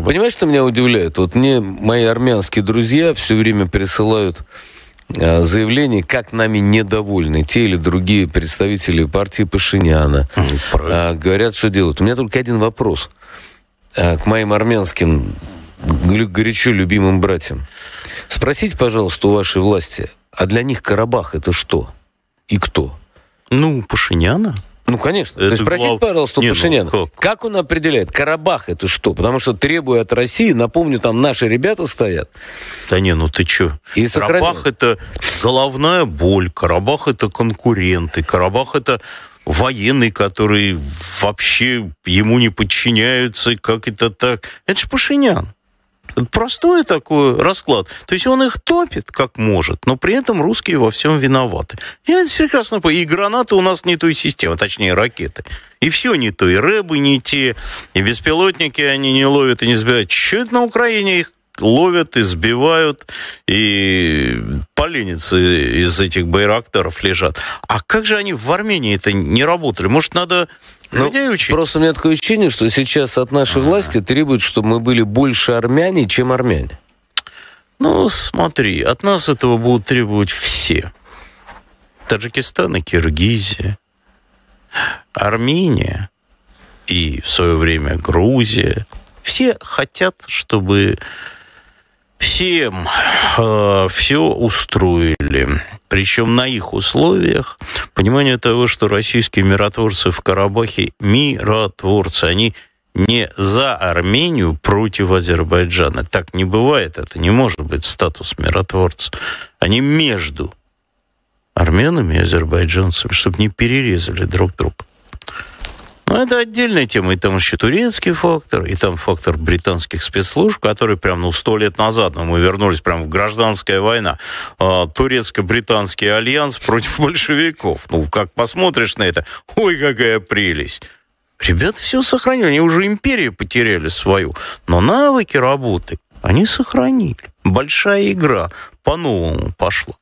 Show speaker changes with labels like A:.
A: примеру. Понимаешь, что меня удивляет? Вот мне мои армянские друзья все время присылают э, заявлений, как нами недовольны те или другие представители партии Пашиняна. Правильно. А, говорят, что делают. У меня только один вопрос э, к моим армянским горячо любимым братьям. Спросите, пожалуйста, у вашей власти, а для них Карабах это что и
B: кто? Ну, Пашиняна.
A: Ну, конечно. Это То есть, спросите, глав... пожалуйста, Не, Пашиняна, ну, как? как он определяет, Карабах это что? Потому что, требуя от России, напомню, там наши ребята стоят.
B: Да не, ну ты чё? Карабах сохранил. это головная боль, Карабах это конкуренты, Карабах это военный, который вообще ему не подчиняются, как это так? Это же Пашинян. Простой такой расклад. То есть он их топит, как может, но при этом русские во всем виноваты. Я это прекрасно понимаю. И гранаты у нас не той системы, точнее, ракеты. И все не то, и рэбы не те, и беспилотники они не ловят, и не сбивают. Чего это на Украине их ловят, избивают, и поленец из этих байрактаров лежат. А как же они в Армении это не работали?
A: Может, надо ну, учить? Просто у меня такое ощущение, что сейчас от нашей А-а-а. власти требуют, чтобы мы
B: были больше армяне, чем армяне. Ну, смотри, от нас этого будут требовать все. Таджикистан и Киргизия, Армения и в свое время Грузия. Все хотят, чтобы всем э, все устроили. Причем на их условиях, понимание того, что российские миротворцы в Карабахе миротворцы, они не за Армению против Азербайджана. Так не бывает, это не может быть статус миротворца. Они между армянами и азербайджанцами, чтобы не перерезали друг друга. Но это отдельная тема. И там еще турецкий фактор, и там фактор британских спецслужб, которые прям, ну, сто лет назад, ну, мы вернулись прям в гражданская война. А, турецко-британский альянс против большевиков. Ну, как посмотришь на это, ой, какая прелесть. ребята все сохранили, они уже империю потеряли свою, но навыки работы они сохранили. Большая игра по-новому пошла.